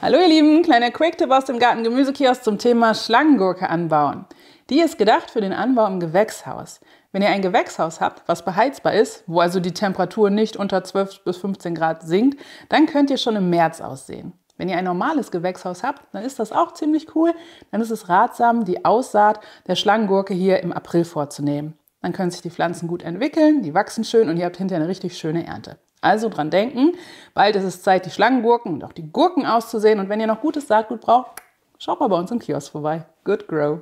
Hallo ihr Lieben, kleiner Quick-Tipp aus dem Garten Gemüsekiosk zum Thema Schlangengurke anbauen. Die ist gedacht für den Anbau im Gewächshaus. Wenn ihr ein Gewächshaus habt, was beheizbar ist, wo also die Temperatur nicht unter 12 bis 15 Grad sinkt, dann könnt ihr schon im März aussehen. Wenn ihr ein normales Gewächshaus habt, dann ist das auch ziemlich cool. Dann ist es ratsam, die Aussaat der Schlangengurke hier im April vorzunehmen. Dann können sich die Pflanzen gut entwickeln, die wachsen schön und ihr habt hinterher eine richtig schöne Ernte. Also dran denken, bald ist es Zeit, die Schlangengurken und auch die Gurken auszusehen. Und wenn ihr noch gutes Saatgut braucht, schaut mal bei uns im Kiosk vorbei. Good Grow!